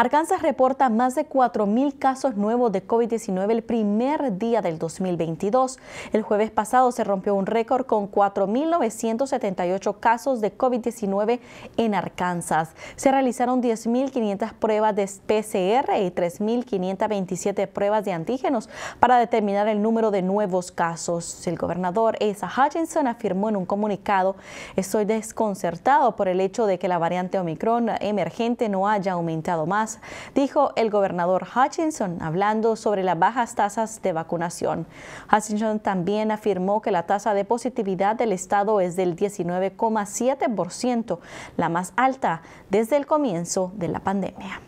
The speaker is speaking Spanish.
Arkansas reporta más de 4.000 casos nuevos de COVID-19 el primer día del 2022. El jueves pasado se rompió un récord con 4.978 casos de COVID-19 en Arkansas. Se realizaron 10.500 pruebas de PCR y 3.527 pruebas de antígenos para determinar el número de nuevos casos. El gobernador Asa Hutchinson afirmó en un comunicado, estoy desconcertado por el hecho de que la variante Omicron emergente no haya aumentado más dijo el gobernador Hutchinson hablando sobre las bajas tasas de vacunación. Hutchinson también afirmó que la tasa de positividad del estado es del 19,7%, la más alta desde el comienzo de la pandemia.